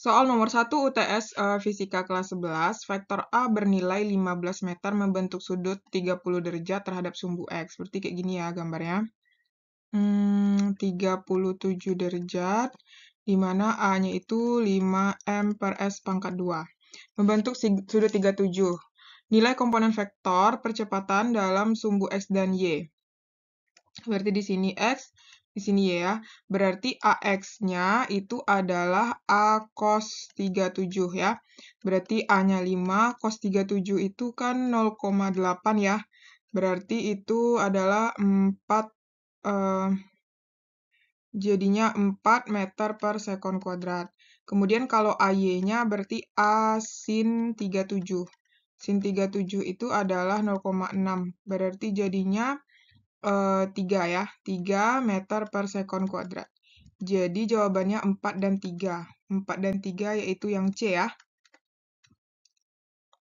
Soal nomor 1 UTS uh, eh, Fisika kelas 11, vektor A bernilai 15 meter membentuk sudut 30 derajat terhadap sumbu X. Berarti kayak gini ya gambarnya. Hmm, 37 derajat, di mana A-nya itu 5M per S pangkat 2. Membentuk sudut 37. Nilai komponen vektor percepatan dalam sumbu X dan Y. Berarti di sini X di sini ya. Berarti AX-nya itu adalah A cos 37 ya. Berarti A-nya 5, cos 37 itu kan 0,8 ya. Berarti itu adalah 4, eh, jadinya 4 meter per second kuadrat. Kemudian kalau AY-nya berarti A sin 37. Sin 37 itu adalah 0,6. Berarti jadinya 3 eh, ya, 3 meter per sekon kuadrat. Jadi jawabannya 4 dan 3. 4 dan 3 yaitu yang C ya.